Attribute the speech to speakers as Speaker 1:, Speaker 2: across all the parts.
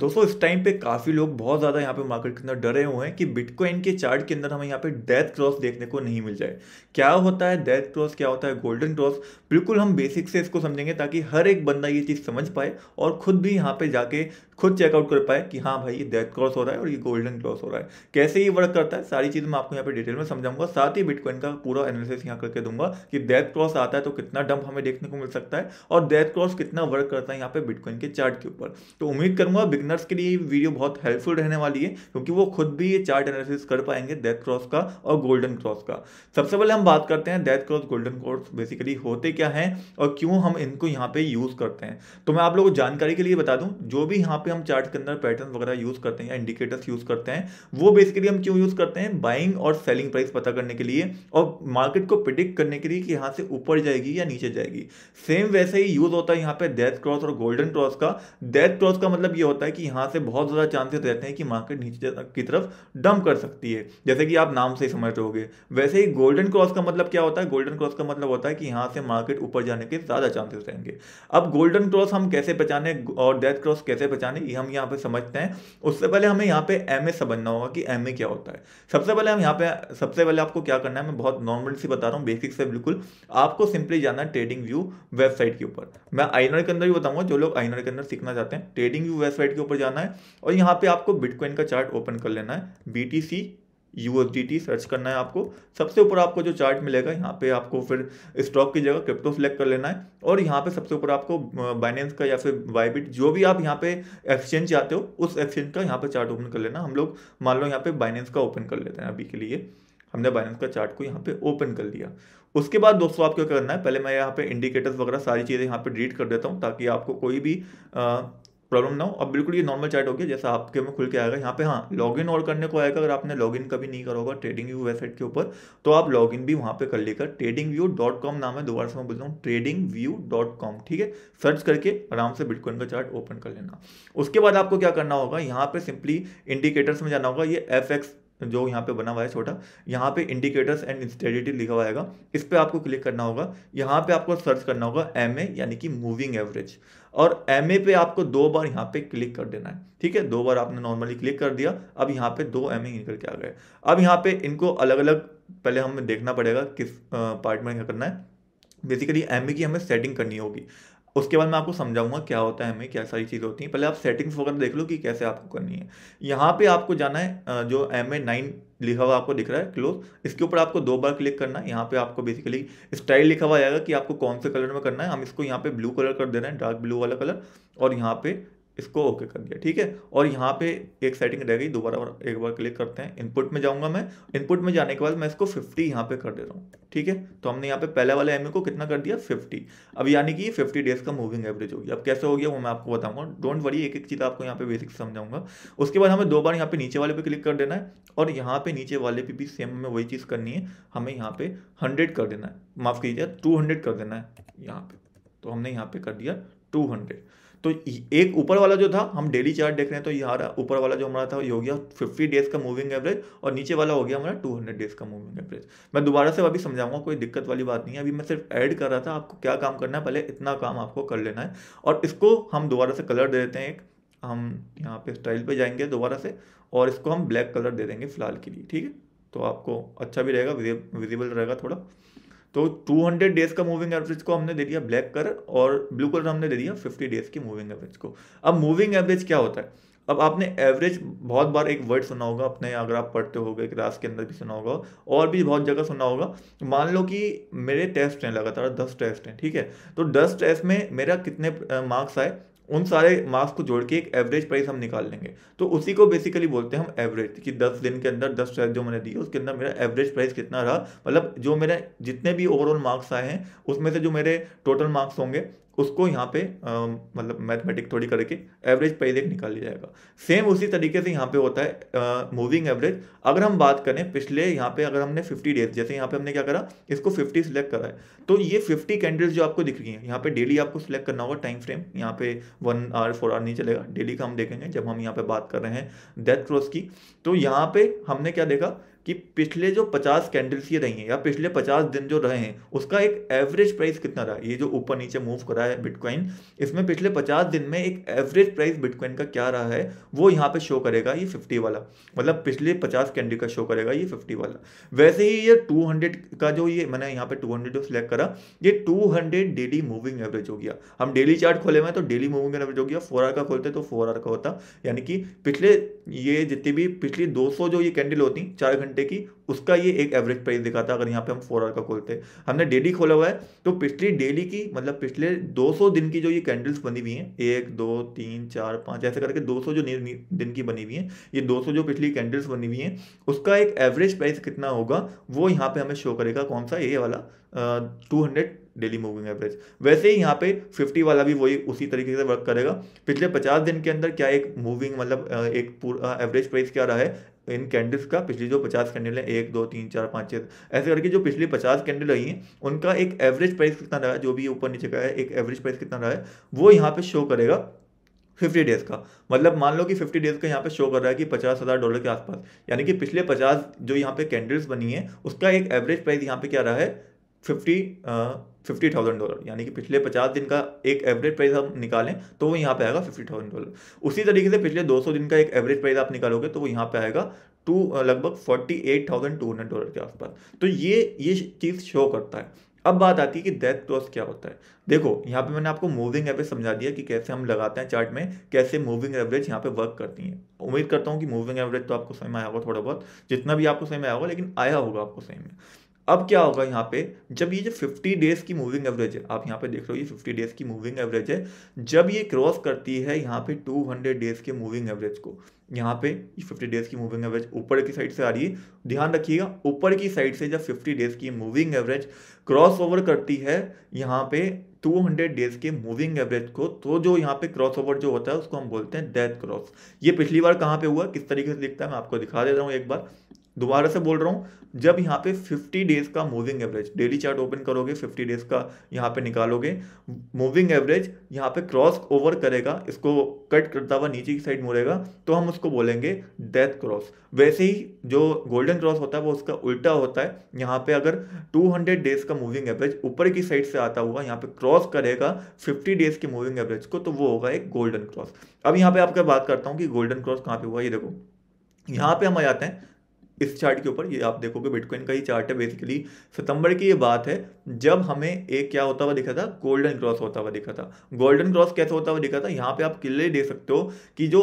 Speaker 1: दोस्तों इस टाइम पे काफ़ी लोग बहुत ज़्यादा यहाँ पे मार्केट के अंदर डरे हुए हैं कि बिटकॉइन के चार्ट के अंदर हमें यहाँ पे डेथ क्रॉस देखने को नहीं मिल जाए क्या होता है डेथ क्रॉस क्या होता है गोल्डन क्रॉस बिल्कुल हम बेसिक से इसको समझेंगे ताकि हर एक बंदा ये चीज़ समझ पाए और खुद भी यहाँ पे जाके खुद चेकआउट कर पाए कि हाँ भाई ये डेथ क्रॉस हो रहा है और ये गोल्डन क्रॉस हो रहा है कैसे ये वर्क करता है सारी चीज़ मैं आपको यहाँ पे डिटेल में समझाऊंगा साथ ही बिटकॉइन का पूरा एनालिसिस यहाँ करके दूंगा कि डेथ क्रॉस आता है तो कितना डंप हमें देखने को मिल सकता है और डेथ क्रॉस कितना वर्क करता है यहाँ पे बिटकॉइन के चार्ट के ऊपर तो उम्मीद करूंगा बिगनर्स के लिए वीडियो बहुत हेल्पफुल रहने वाली है क्योंकि वो खुद भी ये चार्ट एनालिसिस कर पाएंगे डेथ क्रॉस का और गोल्डन क्रॉस का सबसे पहले हम बात करते हैं death cross golden cross basically होते क्या हैं और क्यों हम इनको यहाँ पे यूज़ करते हैं तो मैं आप लोगों को जानकारी के लिए बता दूं जो भी यहाँ पे हम चार्ट के अंदर पैटर्न वगैरह यूज़ करते हैं या इंडिकेटर्स यूज़ करते हैं वो बेसिकली हम क्यों यूज़ करते हैं बाइंग और सेलिंग प्राइस पता करने के लिए और मार्केट को प्रिडिक्ट करने के लिए कि यहाँ से ऊपर जाएगी या नीचे जाएगी सेम वैसे ही यूज़ होता है यहाँ पे डेथ क्रॉस और गोल्डन क्रॉस का डेथ क्रॉस का मतलब ये होता है है कि यहाँ से बहुत ज़्यादा चांसेस रहते हैं कि मार्केट नीचे की तरफ डंप कर सकती है जैसे कि आप नाम से ही समझ रहोगे वैसे ही गोल्डन क्रॉस का मतलब क्या होता है गोल्डन क्रॉस का मतलब होता है कि यहाँ से मार्केट ऊपर जाने के ज़्यादा चांसेस रहेंगे अब गोल्डन क्रॉस हम कैसे पहचाने और डेथ क्रॉस कैसे पहचाने ये हम यहाँ पर समझते हैं उससे पहले हमें यहाँ पर एम ए समझना होगा कि एम ए क्या होता है सबसे पहले हम यहाँ पर सबसे पहले आपको क्या करना है मैं बहुत नॉर्मल सी बता रहा हूँ बेसिक से बिल्कुल आपको सिंपली जाना है ट्रेडिंग व्यू वेबसाइट के ऊपर मैं आइनर के अंदर ही बताऊंगा जो लोग आइनर के अंदर सीखना चाहते हैं ट्रेडिंग व्यू वेबसाइट के ऊपर जाना है और यहाँ पे आपको बिटकॉइन का चार्ट ओपन कर लेना है B T C USDT search करना है आपको सबसे ऊपर आपको जो चार्ट मिलेगा यहाँ पे आपको फिर स्टॉक की जगह क्रिप्टो सेलेक्ट कर लेना है और यहाँ पे सबसे ऊपर आपको बाइनेंस का या फिर वाईबिट जो भी आप यहाँ पे एक्सचेंज जाते हो उस एक्सचेंज का यहाँ पे चार्ट ओपन कर लेना हम लोग मान लो यहाँ पे बाइनेंस का ओपन कर लेते हैं अभी के लिए हमने बाइनेंस का चार्ट को यहाँ पे ओपन कर लिया उसके बाद दोस्तों आपको करना है पहले मैं यहाँ पे इंडिकेटर्स वगैरह सारी चीज़ें यहाँ पे डिलीट कर देता हूँ ताकि आपको कोई भी प्रॉब्लम ना हो अब बिल्कुल ये नॉर्मल चार्ट हो गया जैसा आपके में खुल के आएगा यहाँ पे हाँ लॉगिन और करने को आएगा अगर आपने लॉगिन कभी नहीं करोगा ट्रेडिंग व्यू वेबसाइट के ऊपर तो आप लॉगिन भी वहाँ पे कर लेकर ट्रेडिंग व्यू डॉट कॉम नाम है दोबारा से मैं बोलता हूँ ट्रेडिंग व्यू डॉट कॉम ठीक है सर्च करके आराम से बिटकॉइन का चार्ट ओपन कर लेना उसके बाद आपको क्या करना होगा यहाँ पे सिंपली इंडिकेटर्स में जाना होगा ये एफ एक्स जो यहाँ पे बना हुआ है छोटा यहाँ पे इंडिकेटर्स एंड स्टेडिटी लिखा हुआ है इस पर आपको क्लिक करना होगा यहाँ पे आपको सर्च करना होगा एम ए यानी कि मूविंग एवरेज और एम पे आपको दो बार यहाँ पे क्लिक कर देना है ठीक है दो बार आपने नॉर्मली क्लिक कर दिया अब यहाँ पे दो एम निकल के आ गए अब यहाँ पे इनको अलग अलग पहले हमें देखना पड़ेगा किस पार्ट में क्या करना है बेसिकली एम की हमें सेटिंग करनी होगी उसके बाद मैं आपको समझाऊंगा क्या होता है हमें क्या सारी चीज़ें होती हैं पहले आप सेटिंग्स वगैरह देख लो कि कैसे आपको करनी है यहाँ पे आपको जाना है जो एम ए नाइन लिखा हुआ आपको दिख रहा है क्लोज इसके ऊपर आपको दो बार क्लिक करना है यहाँ पे आपको बेसिकली स्टाइल लिखा हुआ आएगा कि आपको कौन से कलर में करना है हम इसको यहाँ पे ब्लू कलर कर दे रहे हैं डार्क ब्लू वाला कलर और यहाँ पे इसको ओके कर दिया ठीक है और यहाँ पे एक सेटिंग रह गई दोबारा एक बार क्लिक करते हैं इनपुट में जाऊँगा मैं इनपुट में जाने के बाद मैं इसको 50 यहाँ पे कर दे रहा हूँ ठीक है तो हमने यहाँ पे पहले वाले एम e को कितना कर दिया 50 अब यानी कि ये 50 डेज का मूविंग एवरेज होगी अब कैसे हो गया वो मैं आपको बताऊंगा डोंट वरी एक एक चीज़ आपको यहाँ पे बेसिक समझाऊंगा उसके बाद हमें दो बार यहाँ पे नीचे वाले पे क्लिक कर देना है और यहाँ पे नीचे वाले पे भी सेम हमें वही चीज़ करनी है हमें यहाँ पे हंड्रेड कर देना है माफ़ कीजिए टू कर देना है यहाँ पे तो हमने यहाँ पे कर दिया टू हंड्रेड तो एक ऊपर वाला जो था हम डेली चार्ट देख रहे हैं तो यहाँ ऊपर वाला जो हमारा था ये हो गया फिफ्टी डेज का मूविंग एवरेज और नीचे वाला हो गया हमारा टू हंड्रेड डेज का मूविंग एवरेज मैं दोबारा से अभी समझाऊंगा कोई दिक्कत वाली बात नहीं है अभी मैं सिर्फ ऐड कर रहा था आपको क्या काम करना है पहले इतना काम आपको कर लेना है और इसको हम दोबारा से कलर दे देते हैं एक हम यहाँ पे स्टाइल पे जाएंगे दोबारा से और इसको हम ब्लैक कलर दे देंगे फिलहाल के लिए ठीक है तो आपको अच्छा भी रहेगा विजिबल रहेगा थोड़ा तो 200 डेज का मूविंग एवरेज को हमने दे दिया ब्लैक कलर और ब्लू कलर हमने दे दिया 50 डेज की मूविंग एवरेज को अब मूविंग एवरेज क्या होता है अब आपने एवरेज बहुत बार एक वर्ड सुना होगा अपने अगर आप पढ़ते गए क्लास के अंदर भी सुना होगा और भी बहुत जगह सुना होगा मान लो कि मेरे टेस्ट हैं लगातार दस टेस्ट हैं ठीक है तो दस टेस्ट में मेरा कितने मार्क्स आए उन सारे मार्क्स को जोड़ के एक एवरेज प्राइस हम निकाल लेंगे तो उसी को बेसिकली बोलते हैं हम एवरेज कि दस दिन के अंदर दस ट्रेस जो मैंने दिए उसके अंदर मेरा एवरेज प्राइस कितना रहा मतलब जो मेरे जितने भी ओवरऑल मार्क्स आए हैं उसमें से जो मेरे टोटल मार्क्स होंगे उसको यहाँ पे मतलब मैथमेटिक थोड़ी करके एवरेज पहले निकाल लिया जाएगा सेम उसी तरीके से यहाँ पे होता है मूविंग एवरेज अगर हम बात करें पिछले यहाँ पे अगर हमने 50 डेज जैसे यहाँ पे हमने क्या करा इसको 50 सिलेक्ट करा है तो ये 50 कैंडल्स जो आपको दिख रही हैं यहाँ पे डेली आपको सिलेक्ट करना होगा टाइम फ्रेम यहाँ पे वन आवर फोर आवर नहीं चलेगा डेली का हम देखेंगे जब हम यहाँ पे बात कर रहे हैं डेथ क्रॉस की तो यहाँ पे हमने क्या देखा कि पिछले जो 50 कैंडल्स ये रही हैं या पिछले 50 दिन जो रहे हैं उसका एक एवरेज प्राइस कितना रहा ये जो ऊपर नीचे मूव करा है बिटकॉइन इसमें पिछले 50 दिन में एक एवरेज प्राइस बिटकॉइन का क्या रहा है वो यहाँ पे शो करेगा ये 50 वाला मतलब पिछले 50 कैंडल का शो करेगा ये 50 वाला वैसे ही ये टू का जो ये मैंने यहाँ पे टू हंड्रेड जो सिलेक्ट करा ये टू डेली मूविंग एवरेज हो गया हम डेली चार्ट खोले हुए तो डेली मूविंग एवरेज हो गया फोर आर का खोलते तो फोर आर का होता यानी कि पिछले ये जितनी भी पिछली दो जो ये कैंडल होती चार घंटे की उसका ये एक एवरेज प्राइस दिखाता अगर यहाँ पे हम फोर आवर का खोलते हमने डेली खोला हुआ है तो पिछली डेली की मतलब पिछले 200 दिन की जो ये कैंडल्स बनी हुई हैं एक दो तीन चार पाँच ऐसे करके 200 जो दिन की बनी हुई हैं ये 200 जो पिछली कैंडल्स बनी हुई हैं उसका एक एवरेज प्राइस कितना होगा वो यहाँ पर हमें शो करेगा कौन सा ये वाला टू डेली मूविंग एवरेज वैसे ही यहाँ पे 50 वाला भी वही उसी तरीके से वर्क करेगा पिछले 50 दिन के अंदर क्या एक मूविंग मतलब एक पूरा एवरेज प्राइस क्या रहा है इन कैंडल्स का पिछली जो पचास कैंडल है एक दो तीन चार पाँच छः ऐसे करके जो पिछली पचास कैंडल रही हैं उनका एक एवरेज प्राइस कितना रहा है जो भी ऊपर नीचे का है एक एवरेज प्राइस कितना रहा है वो यहाँ पे शो करेगा फिफ्टी डेज़ का मतलब मान लो कि फिफ्टी डेज़ का यहाँ पे शो कर रहा है कि पचास हज़ार डॉलर के आसपास यानी कि पिछले पचास जो यहाँ पे कैंडल्स बनी हैं उसका एक एवरेज प्राइस यहाँ पे क्या रहा है फिफ्टी फिफ्टी थाउजेंड डॉलर यानी कि पिछले पचास दिन का एक एवरेज प्राइस आप निकालें तो वो यहाँ पे आएगा फिफ्टी थाउजेंड डॉलर उसी तरीके से पिछले दो सौ दिन का एक एवरेज प्राइस आप निकालोगे तो वो यहाँ पे आएगा टू लगभग forty eight thousand two hundred dollar के आसपास तो ये ये चीज़ शो करता है अब बात आती है कि डेथ क्रॉस क्या होता है देखो यहाँ पे मैंने आपको मूविंग एवरेज समझा दिया कि कैसे हम लगाते हैं चार्ट में कैसे मूविंग एवरेज यहाँ पे वर्क करती है उम्मीद करता हूँ कि मूविंग एवरेज तो आपको समय में आया होगा थोड़ा बहुत जितना भी आपको समय में आया होगा लेकिन आया होगा आपको सही में अब क्या होगा यहाँ पे जब ये जो 50 डेज़ की मूविंग एवरेज है आप यहाँ पे देख रहे हो ये 50 डेज़ की मूविंग एवरेज है जब ये क्रॉस करती है यहाँ पे 200 डेज़ के मूविंग एवरेज को यहाँ पे 50 डेज़ की मूविंग एवरेज ऊपर की साइड से आ रही है ध्यान रखिएगा ऊपर की साइड से जब 50 डेज़ की मूविंग एवरेज क्रॉस ओवर करती है यहाँ पे 200 डेज के मूविंग एवरेज को तो जो यहाँ पे क्रॉस ओवर जो होता है उसको हम बोलते हैं डेथ क्रॉस ये पिछली बार कहाँ पे हुआ किस तरीके से दिखता है मैं आपको दिखा दे रहा हूँ एक बार दोबारा से बोल रहा हूँ जब यहाँ पे 50 डेज का moving average daily chart open करोगे 50 डेज का यहाँ पे निकालोगे मूविंग एवरेज यहाँ पे क्रॉस ओवर करेगा इसको कट करता हुआ नीचे की साइड मुड़ेगा तो हम उसको बोलेंगे डेथ क्रॉस वैसे ही जो गोल्डन क्रॉस होता है वो उसका उल्टा होता है यहाँ पे अगर 200 डेज का मूविंग एवरेज ऊपर की साइड से आता हुआ यहाँ पे क्रॉस करेगा 50 डेज के मूविंग एवरेज को तो वो होगा एक गोल्डन क्रॉस अब यहाँ पे आपका बात करता हूँ कि गोल्डन क्रॉस कहाँ पे हुआ ये देखो यहाँ पे हम आ जाते हैं इस चार्ट के ऊपर ये आप देखोगे बिटकॉइन का ही चार्ट है बेसिकली सितंबर की ये बात है जब हमें एक क्या होता हुआ दिखा था गोल्डन क्रॉस होता हुआ दिखा था गोल्डन क्रॉस कैसे होता हुआ दिखा था यहाँ पे आप क्लियर दे सकते हो कि जो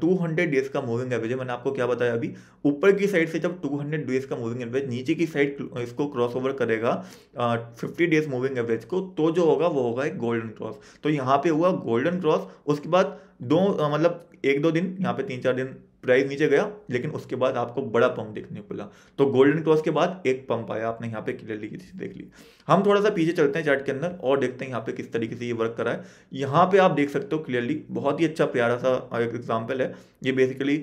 Speaker 1: टू हंड्रेड डेज का मूविंग एवरेज है मैंने आपको क्या बताया अभी ऊपर की साइड से जब टू हंड्रेड डेज का मूविंग एवरेज नीचे की साइड इसको क्रॉस ओवर करेगा फिफ्टी डेज मूविंग एवरेज को तो जो होगा वो होगा एक गोल्डन क्रॉस तो यहाँ पे हुआ गोल्डन क्रॉस उसके बाद दो मतलब एक दो दिन यहाँ पे तीन चार दिन प्राइस नीचे गया लेकिन उसके बाद आपको बड़ा पंप देखने को मिला तो गोल्डन क्रॉस के बाद एक पंप आया आपने यहाँ पे क्लियरली किसी देख ली हम थोड़ा सा पीछे चलते हैं चार्ट के अंदर और देखते हैं यहाँ पे किस तरीके से ये वर्क करा है यहाँ पे आप देख सकते हो क्लियरली बहुत ही अच्छा प्यारा सा एग्जाम्पल है ये बेसिकली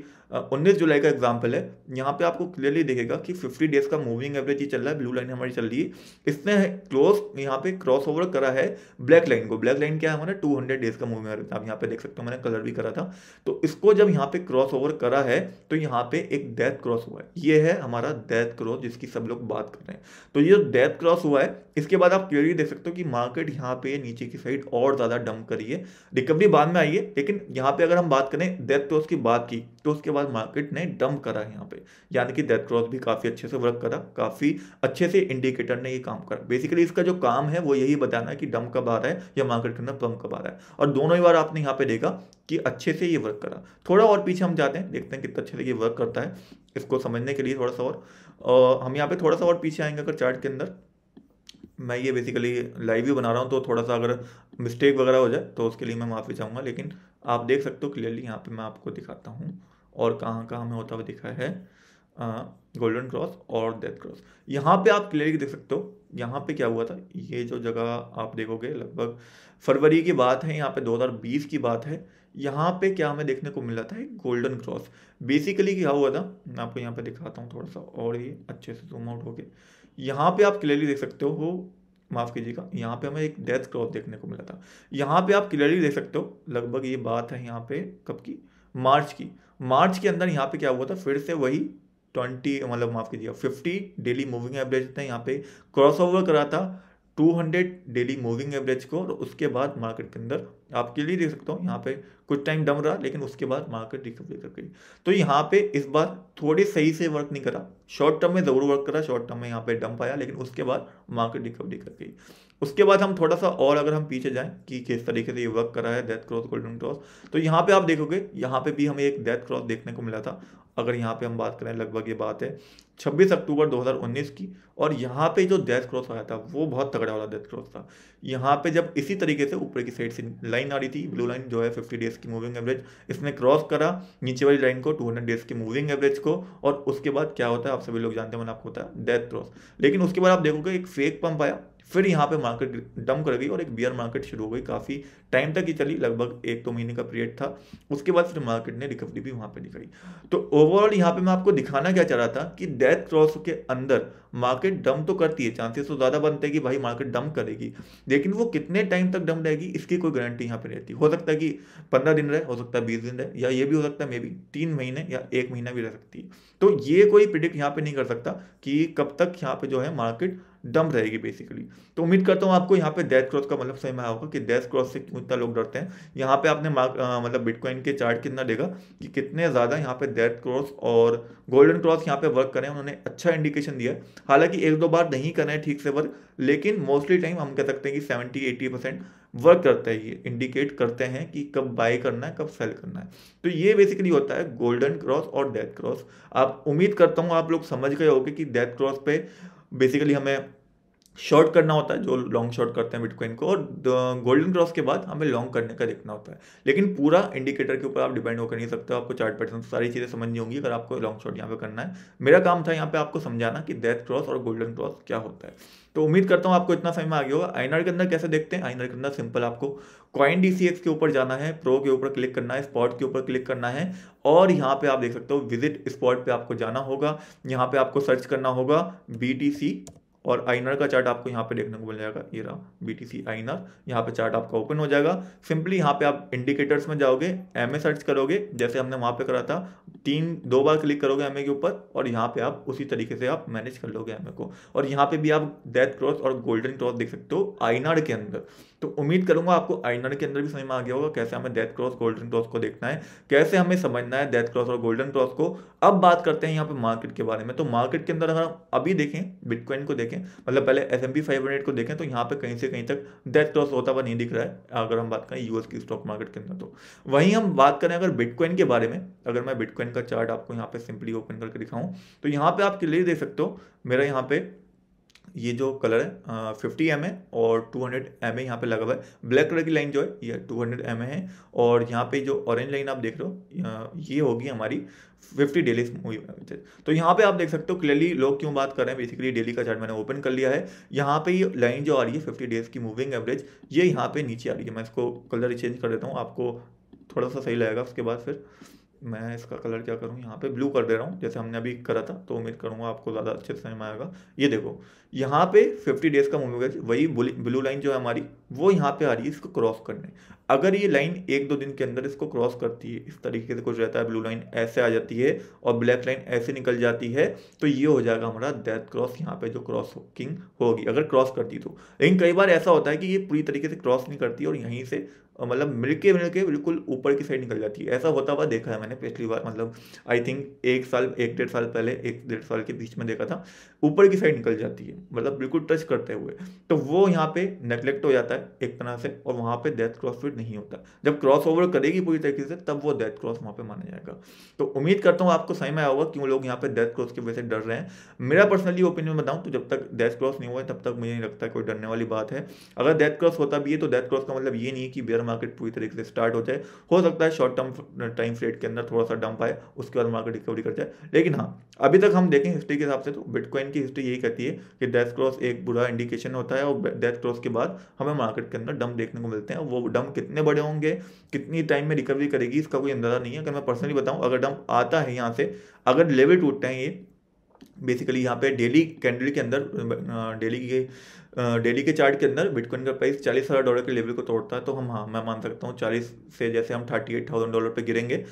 Speaker 1: उन्नीस जुलाई का एग्जाम्पल है यहाँ पे आपको क्लियरली देखेगा कि फिफ्टी डेज का मूविंग एवरेज ही चल रहा है ब्लू लाइन हमारी चल रही है इसने क्लोज यहाँ पे क्रॉस ओवर करा है ब्लैक लाइन को ब्लैक लाइन क्या है हमारा टू हंड्रेड डेज का मूविंग एवरेज आप यहाँ पे देख सकते हो मैंने कलर भी करा था तो इसको जब यहाँ पे क्रॉस ओवर करा है तो यहाँ पे एक डेथ क्रॉस हुआ है ये है हमारा डेथ क्रॉस जिसकी सब लोग बात कर रहे हैं तो ये डेथ क्रॉस हुआ है इसके बाद आप क्लियरली देख सकते हो कि मार्केट यहाँ पे नीचे की साइड और ज़्यादा डंप करिए रिकवरी बाद में आई है लेकिन यहाँ पे अगर हम बात करें डेथ क्रॉस की बात की तो उसके बाद मार्केट ने डंप करा यहाँ पे यानी कि डेथ क्रॉस भी काफ़ी अच्छे से वर्क करा काफ़ी अच्छे से इंडिकेटर ने ये काम करा बेसिकली इसका जो काम है वो यही बताना है कि डंप कब आ रहा है या मार्केट के अंदर पम्प कब आ रहा है और दोनों ही बार आपने यहाँ पे देखा कि अच्छे से ये वर्क करा थोड़ा और पीछे हम जाते हैं देखते हैं कितना अच्छे से ये वर्क करता है इसको समझने के लिए थोड़ा सा और हम यहाँ पे थोड़ा सा और पीछे आएंगे अगर चार्ट के अंदर मैं ये बेसिकली लाइव ही बना रहा हूँ तो थोड़ा सा अगर मिस्टेक वगैरह हो जाए तो उसके लिए मैं माफ़ी चाहूँगा लेकिन आप देख सकते हो क्लियरली यहाँ पे मैं आपको दिखाता हूँ और कहाँ कहाँ हमें होता हुआ दिखा है गोल्डन क्रॉस और डेथ क्रॉस यहाँ पे आप क्लियरली देख सकते हो यहाँ पे क्या हुआ था ये जो जगह आप देखोगे लगभग फरवरी की बात है यहाँ पे 2020 की बात है यहाँ पे क्या हमें देखने को मिला था गोल्डन क्रॉस बेसिकली क्या हुआ था मैं आपको यहाँ पे दिखाता हूँ थोड़ा सा और ये अच्छे से जूम आउट होके यहाँ पे आप क्लियरली देख सकते हो माफ़ कीजिएगा यहाँ पे हमें एक डेथ क्रॉस देखने को मिला था यहाँ पे आप क्लियरली देख सकते हो लगभग ये बात है यहाँ पे कब की मार्च की मार्च के अंदर यहाँ पे क्या हुआ था फिर से वही ट्वेंटी मतलब माफ़ कीजिएगा फिफ्टी डेली मूविंग एवरेज था यहाँ पे क्रॉस ओवर करा था 200 डेली मूविंग एवरेज को और उसके बाद मार्केट के अंदर आपके लिए देख सकता हूँ यहाँ पे कुछ टाइम डम रहा लेकिन उसके बाद मार्केट रिकवरी कर गई तो यहाँ पे इस बार थोड़े सही से वर्क नहीं करा शॉर्ट टर्म में ज़रूर वर्क करा शॉर्ट टर्म में यहाँ पे डम पाया लेकिन उसके बाद मार्केट रिकवरी कर गई उसके बाद हम थोड़ा सा और अगर हम पीछे जाएं कि किस तरीके से ये वर्क करा है डेथ क्रॉस गोल्डन क्रॉस तो यहाँ पे आप देखोगे यहाँ पे भी हमें एक डेथ क्रॉस देखने को मिला था अगर यहाँ पे हम बात करें लगभग ये बात है 26 अक्टूबर 2019 की और यहाँ पे जो डेथ क्रॉस आया था वो बहुत तगड़ा वाला डेथ क्रॉस था यहाँ पे जब इसी तरीके से ऊपर की साइड से लाइन आ रही थी ब्लू लाइन जो है 50 डेज की मूविंग एवरेज इसने क्रॉस करा नीचे वाली लाइन को 200 डेज की मूविंग एवरेज को और उसके बाद क्या होता है आप सभी लोग जानते हैं मैंने आपको है डेथ क्रॉस लेकिन उसके बाद आप देखोगे एक फेक पंप आया फिर यहाँ पे मार्केट डम कर गई और एक बियर मार्केट शुरू हो गई काफ़ी टाइम तक ही चली लगभग एक दो तो महीने का पीरियड था उसके बाद फिर मार्केट ने रिकवरी भी वहाँ पर दिखाई तो ओवरऑल यहाँ पे मैं आपको दिखाना क्या चाह रहा था कि डेथ क्रॉस के अंदर मार्केट डम तो करती है चांसेस तो ज़्यादा बनते हैं कि भाई मार्केट डम करेगी लेकिन वो कितने टाइम तक डम रहेगी इसकी कोई गारंटी यहाँ पे रहती हो सकता है कि पंद्रह दिन रहे हो सकता है बीस दिन रहे या ये भी हो सकता है मे बी तीन महीने या एक महीना भी रह सकती है तो ये कोई प्रिडिक्ट यहाँ पे नहीं कर सकता कि कब तक यहाँ पे जो है मार्केट दम रहेगी बेसिकली तो उम्मीद करता हूँ आपको यहाँ पे डेथ क्रॉस का मतलब समझ में होगा कि डेथ क्रॉस से क्यों इतना लोग डरते हैं यहाँ पे आपने मतलब बिटकॉइन के चार्ट कितना देगा कि कितने ज़्यादा यहाँ पे डेथ क्रॉस और गोल्डन क्रॉस यहाँ पे वर्क करें उन्होंने अच्छा इंडिकेशन दिया है हालांकि एक दो बार नहीं करें ठीक से वर्क लेकिन मोस्टली टाइम हम कह सकते हैं कि सेवेंटी एटी परसेंट वर्क करता है ये इंडिकेट करते हैं कि कब बाय करना है कब सेल करना है तो ये बेसिकली होता है गोल्डन क्रॉस और डेथ क्रॉस आप उम्मीद करता हूँ आप लोग समझ गए होगे कि डेथ क्रॉस पे बेसिकली हमें शॉर्ट करना होता है जो लॉन्ग शॉर्ट करते हैं बिटकॉइन को और गोल्डन क्रॉस के बाद हमें लॉन्ग करने का देखना होता है लेकिन पूरा इंडिकेटर के ऊपर आप डिपेंड होकर नहीं सकते आपको चार्ट पैटर्न तो सारी चीज़ें समझनी होंगी अगर आपको लॉन्ग शॉर्ट यहाँ पे करना है मेरा काम था यहाँ पे आपको समझाना कि डेथ क्रॉस और गोल्डन क्रॉस क्या होता है तो उम्मीद करता हूँ आपको इतना समय में आगे होगा आइनर के अंदर कैसे देखते हैं आइनर के अंदर सिंपल आपको कॉइन डी के ऊपर जाना है प्रो के ऊपर क्लिक करना है स्पॉट के ऊपर क्लिक करना है और यहाँ पे आप देख सकते हो विजिट स्पॉट पे आपको जाना होगा यहाँ पे आपको सर्च करना होगा बी और आइनर का चार्ट आपको यहाँ पे देखने को मिल जाएगा ये रहा बी टी सी आइनर यहाँ पे चार्ट आपका ओपन हो जाएगा सिंपली यहाँ पे आप इंडिकेटर्स में जाओगे एम ए सर्च करोगे जैसे हमने वहाँ पे करा था तीन दो बार क्लिक करोगे एम ए के ऊपर और यहाँ पे आप उसी तरीके से आप मैनेज कर लोगे एम ए को और यहाँ पे भी आप डेथ क्रॉस और गोल्डन क्रॉस देख सकते हो आइनर के अंदर तो उम्मीद करूंगा आपको आइनर के अंदर भी समझ में आ गया होगा कैसे हमें डेथ क्रॉस गोल्डन क्रॉस को देखना है कैसे हमें समझना है डेथ क्रॉस और गोल्डन क्रॉस को अब बात करते हैं यहाँ पे मार्केट के बारे में तो मार्केट के अंदर अगर हम अभी देखें बिटकॉइन को देखें मतलब पहले एस एम को देखें तो यहाँ पे कहीं से कहीं तक डेथ क्रॉस होता हुआ नहीं दिख रहा है अगर हम बात करें यूएस की स्टॉक मार्केट के अंदर तो वहीं हम बात करें अगर बिटकॉइन के बारे में अगर मैं बिटकॉइन का चार्ट आपको यहाँ पे सिंपली ओपन करके दिखाऊँ तो यहाँ पे आप क्लियर देख सकते हो मेरा यहाँ पे ये जो कलर है फिफ्टी एम है और टू हंड्रेड एम ए यहाँ पे लगा हुआ है ब्लैक कलर की लाइन जो है ये टू हंड्रेड एम ए है और यहाँ पे जो ऑरेंज लाइन आप देख रहे हो ये होगी हमारी फिफ्टी डेली मूवी तो यहाँ पे आप देख सकते हो क्लियरली लोग क्यों बात कर रहे हैं बेसिकली डेली का चार्ट मैंने ओपन कर लिया है यहाँ पे ये लाइन जो आ रही है फिफ्टी डेज की मूविंग एवरेज ये यहाँ पे नीचे आ रही है मैं इसको कलर चेंज कर देता हूँ आपको थोड़ा सा सही लगेगा उसके बाद फिर मैं इसका कलर क्या करूँ यहाँ पे ब्लू कर दे रहा हूँ जैसे हमने अभी करा था तो उम्मीद करूँगा आपको ज़्यादा अच्छे से समझ में आएगा ये देखो यहाँ पे 50 डेज का मूविंग एवरेज वही ब्लू लाइन जो है हमारी वो यहाँ पे आ रही है इसको क्रॉस करने अगर ये लाइन एक दो दिन के अंदर इसको क्रॉस करती है इस तरीके से कुछ रहता है ब्लू लाइन ऐसे आ जाती है और ब्लैक लाइन ऐसे निकल जाती है तो ये हो जाएगा हमारा डेथ क्रॉस यहाँ पे जो क्रॉस किंग होगी अगर क्रॉस करती तो लेकिन कई बार ऐसा होता है कि ये पूरी तरीके से क्रॉस नहीं करती और यहीं से मतलब मिलके मिलके बिल्कुल ऊपर की साइड निकल जाती है ऐसा होता हुआ देखा है मैंने पिछली बार मतलब आई थिंक एक साल एक डेढ़ साल पहले एक डेढ़ साल के बीच में देखा था ऊपर की साइड निकल जाती है मतलब बिल्कुल टच करते हुए तो वो यहाँ पे नेग्लेक्ट हो जाता है एक तरह से और वहाँ पे डेथ क्रॉस फिट नहीं होता जब क्रॉस ओवर करेगी पूरी तरीके से तब वो डेथ क्रॉस वहाँ पे माना जाएगा तो उम्मीद करता हूँ आपको सही में आया होगा क्यों लोग यहाँ पे डेथ क्रॉस की वजह से डर रहे हैं मेरा पर्सनली ओपिनियन बताऊँ तो जब तक डेथ क्रॉस नहीं हुआ है तब तक मुझे नहीं लगता कोई डरने वाली बात है अगर डेथ क्रॉस होता भी है तो डेथ क्रॉस का मतलब ये नहीं है कि बेयर मार्केट पूरी तरीके से स्टार्ट हो जाए हो सकता है शॉर्ट टर्म टाइम फ्रेड के अंदर थोड़ा सा डंप आए उसके बाद मार्केट रिकवरी कर जाए लेकिन हाँ अभी तक हम देखें हिस्ट्री के हिसाब से तो बिटकॉइन की हिस्ट्री यही कहती है कि डेथ क्रॉस एक बुरा इंडिकेशन होता है और डेथ क्रॉस के बाद हमें मार्केट के अंदर डम देखने को मिलते हैं वो डम कितने बड़े होंगे कितनी टाइम में रिकवरी करेगी इसका कोई अंदाजा नहीं है अगर मैं पर्सनली बताऊँ अगर डम आता है यहाँ से अगर लेवल टूटते हैं ये बेसिकली यहाँ पे डेली कैंडल के अंदर डेली के डेली के चार्ट के अंदर बिटकॉइन का प्राइस चालीस हज़ार डॉलर के लेवल को तोड़ता है तो हम हाँ मैं मान सकता हूँ चालीस से जैसे हम थर्टी एट थाउजेंड डॉलर पर गिरेंगे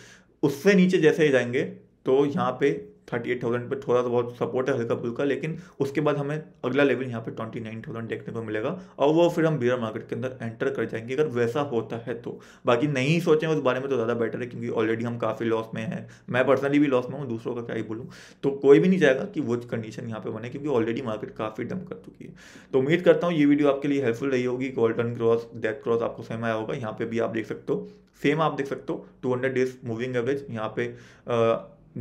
Speaker 1: उससे नीचे जैसे ही जाएंगे तो यहाँ पे थर्टी एट थाउजेंड पर थोड़ा सा बहुत सपोर्ट है हल्का फुल्का लेकिन उसके बाद हमें अगला लेवल यहाँ पे ट्वेंटी नाइन थाउजेंड देखने को मिलेगा और वो फिर हम बियर मार्केट के अंदर एंटर कर जाएंगे अगर वैसा होता है तो बाकी नहीं सोचें उस बारे में तो ज़्यादा बेटर है क्योंकि ऑलरेडी हम काफ़ी लॉस में हैं मैं पर्सनली भी लॉस में हूँ दूसरों का क्या ही बोलूँ तो कोई भी नहीं चाहेगा कि वो कंडीशन यहाँ पे बने क्योंकि ऑलरेडी मार्केट काफ़ी डम कर चुकी है तो उम्मीद करता हूँ ये वीडियो आपके लिए हेल्पफुल रही होगी गोल्डन क्रॉस डेथ क्रॉस आपको समझ आया होगा यहाँ पर भी आप देख सकते हो सेम आप देख सकते हो two hundred days moving average यहाँ पे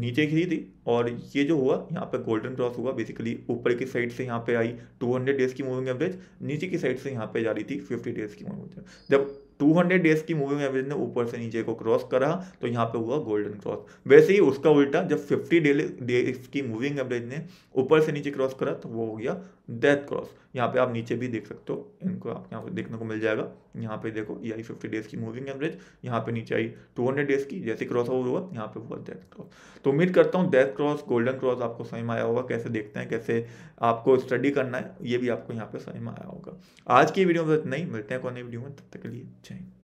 Speaker 1: नीचे गिरी थी और ये जो हुआ यहाँ पे गोल्डन क्रॉस हुआ बेसिकली ऊपर की साइड से यहाँ पे आई 200 डेज की मूविंग एवरेज नीचे की साइड से यहाँ पे जा रही थी 50 डेज की मूविंग एवरेज जब 200 डेज की मूविंग एवरेज ने ऊपर से नीचे को क्रॉस करा तो यहाँ पे हुआ गोल्डन क्रॉस वैसे ही उसका उल्टा जब 50 डेज की मूविंग एवरेज ने ऊपर से नीचे क्रॉस करा तो वो हो गया डेथ क्रॉस यहाँ पे आप नीचे भी देख सकते हो इनको आप यहाँ पे देखने को मिल जाएगा यहाँ पे देखो ये आई फिफ्टी डेज की मूविंग एवरेज यहाँ पे नीचे आई टू हंड्रेड डेज की जैसे क्रॉस ओवर हुआ यहाँ पे हुआ डेथ क्रॉस तो उम्मीद करता हूँ डेथ क्रॉस गोल्डन क्रॉस आपको सही में आया होगा कैसे देखते हैं कैसे आपको स्टडी करना है ये भी आपको यहाँ पे सही में आया होगा आज की वीडियो में नहीं मिलते हैं कौन वीडियो में तब तक के लिए जय